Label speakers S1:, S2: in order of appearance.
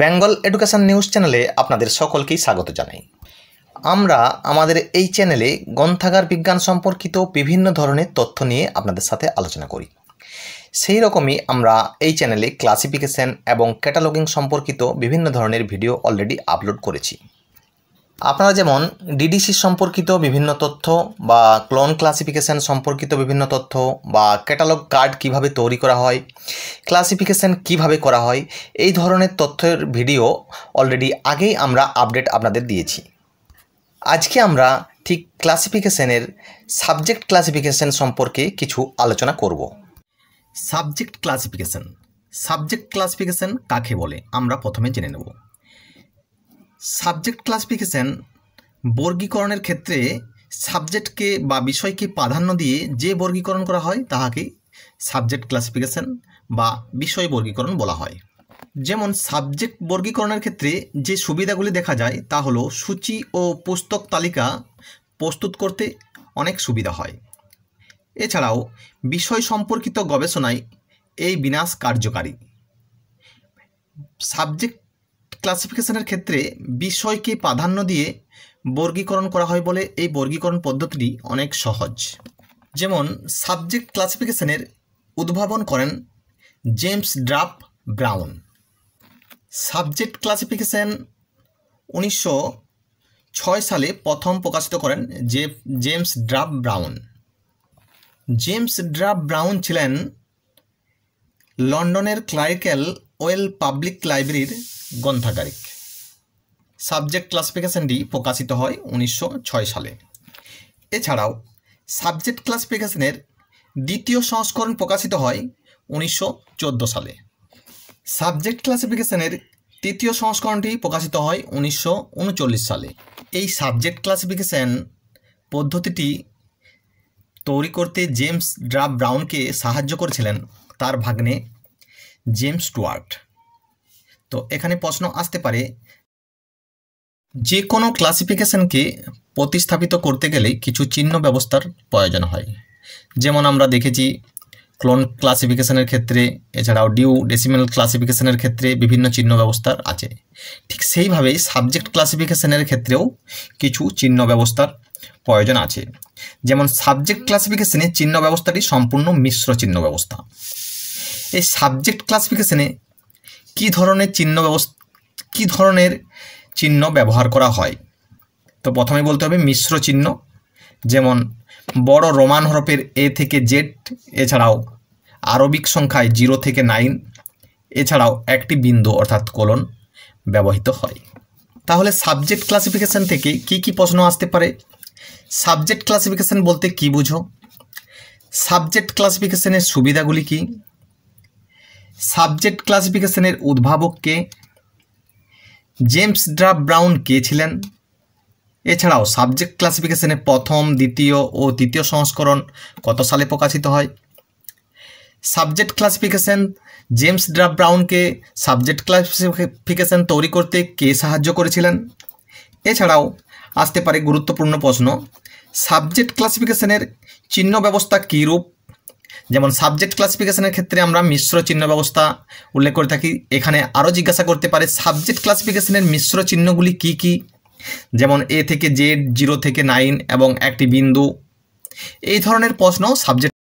S1: Bengal education news চ্যানেলে আপনাদের সকলকেই স্বাগত জানাই আমরা আমাদের এই চ্যানেলে গ্রন্থাগার বিজ্ঞান সম্পর্কিত বিভিন্ন ধরনের তথ্য নিয়ে আপনাদের সাথে আলোচনা করি সেই রকমই আমরা এই চ্যানেলে ক্লাসিফিকেশন এবং ক্যাটালগিং সম্পর্কিত বিভিন্ন ধরনের ভিডিও অলরেডি আপলোড করেছি আপনারা যেমন ডিডিসি সম্পর্কিত বিভিন্ন তথ্য বা ক্লোন ক্লাসিফিকেশান সম্পর্কিত বিভিন্ন তথ্য বা ক্যাটালগ কার্ড কিভাবে তৈরি করা হয় ক্লাসিফিকেশান কিভাবে করা হয় এই ধরনের তথ্যের ভিডিও অলরেডি আগেই আমরা আপডেট আপনাদের দিয়েছি আজকে আমরা ঠিক ক্লাসিফিকেশানের সাবজেক্ট ক্লাসিফিকেশান সম্পর্কে কিছু আলোচনা করব সাবজেক্ট ক্লাসিফিকেশান সাবজেক্ট ক্লাসিফিকেশান কাকে বলে আমরা প্রথমে জেনে নেব সাবজেক্ট ক্লাসিফিকেশান বর্গীকরণের ক্ষেত্রে সাবজেক্টকে বা বিষয়কে প্রাধান্য দিয়ে যে বর্গীকরণ করা হয় তাহাকে সাবজেক্ট ক্লাসিফিকেশান বা বিষয় বর্গীকরণ বলা হয় যেমন সাবজেক্ট বর্গীকরণের ক্ষেত্রে যে সুবিধাগুলি দেখা যায় তা হলো সূচি ও পুস্তক তালিকা প্রস্তুত করতে অনেক সুবিধা হয় এছাড়াও বিষয় সম্পর্কিত গবেষণায় এই বিনাশ কার্যকারী সাবজেক্ট ক্লাসিফিকেশনের ক্ষেত্রে বিষয়কে প্রাধান্য দিয়ে বর্গীকরণ করা হয় বলে এই বর্গীকরণ পদ্ধতিটি অনেক সহজ যেমন সাবজেক্ট ক্লাসিফিকেশনের উদ্ভাবন করেন James Duff Brown subject classification উনিশশো ছয় সালে প্রথম প্রকাশিত করেন যে James Duff Brown James Duff Brown ছিলেন লন্ডনের ক্লারিক্যাল ওয়েল পাবলিক লাইব্রেরির গ্রন্থাগারিক সাবজেক্ট ক্লাসিফিকেশানটি প্রকাশিত হয় উনিশশো সালে এছাড়াও সাবজেক্ট ক্লাসিফিকেশনের দ্বিতীয় সংস্করণ প্রকাশিত হয় উনিশশো সালে সাবজেক্ট ক্লাসিফিকেশনের তৃতীয় সংস্করণটি প্রকাশিত হয় উনিশশো সালে এই সাবজেক্ট ক্লাসিফিকেশান পদ্ধতিটি তৈরি করতে জেমস ড্রাফ ব্রাউনকে সাহায্য করেছিলেন তার ভাগ্নে জেমস টুয়ার্ট তো এখানে প্রশ্ন আসতে পারে যে কোনো ক্লাসিফিকেশনকে প্রতিস্থাপিত করতে গেলে কিছু চিহ্ন ব্যবস্থার প্রয়োজন হয় যেমন আমরা দেখেছি ক্লোন ক্লাসিফিকেশনের ক্ষেত্রে এছাড়াও ডিউ ডেসিমেল ক্লাসিফিকেশনের ক্ষেত্রে বিভিন্ন চিহ্ন ব্যবস্থার আছে ঠিক সেইভাবেই সাবজেক্ট ক্লাসিফিকেশনের ক্ষেত্রেও কিছু চিহ্ন ব্যবস্থার প্রয়োজন আছে যেমন সাবজেক্ট ক্লাসিফিকেশনে চিহ্ন ব্যবস্থাটি সম্পূর্ণ মিশ্র চিহ্ন ব্যবস্থা এই সাবজেক্ট ক্লাসিফিকেশনে কি ধরনের চিহ্ন ব্যবস্থা কী ধরনের চিহ্ন ব্যবহার করা হয় তো প্রথমে বলতে হবে মিশ্র চিহ্ন যেমন বড় রোমান হরফের এ থেকে জেড এছাড়াও আরবিক সংখ্যায় জিরো থেকে নাইন এছাড়াও একটি বিন্দু অর্থাৎ কোলন ব্যবহৃত হয় তাহলে সাবজেক্ট ক্লাসিফিকেশান থেকে কি কি প্রশ্ন আসতে পারে সাবজেক্ট ক্লাসিফিকেশান বলতে কি বুঝো সাবজেক্ট ক্লাসিফিকেশানের সুবিধাগুলি কী সাবজেক্ট ক্লাসিফিকেশনের উদ্ভাবককে জেমস ড্রাপ ব্রাউন কে ছিলেন এছাড়াও সাবজেক্ট ক্লাসিফিকেশনের প্রথম দ্বিতীয় ও তৃতীয় সংস্করণ কত সালে প্রকাশিত হয় সাবজেক্ট ক্লাসিফিকেশন জেমস ড্রাফ ব্রাউনকে সাবজেক্ট ক্লাসিফিকেশন তৈরি করতে কে সাহায্য করেছিলেন এছাড়াও আসতে পারে গুরুত্বপূর্ণ প্রশ্ন সাবজেক্ট ক্লাসিফিকেশনের চিহ্ন ব্যবস্থা কী রূপ যেমন সাবজেক্ট ক্লাসিফিকেশনের ক্ষেত্রে আমরা মিশ্র চিহ্ন ব্যবস্থা উল্লেখ করে থাকি এখানে আরও জিজ্ঞাসা করতে পারে সাবজেক্ট ক্লাসিফিকেশনের মিশ্র চিহ্নগুলি কি কি যেমন এ থেকে জেড জিরো থেকে নাইন এবং একটি বিন্দু এই ধরনের প্রশ্ন সাবজেক্ট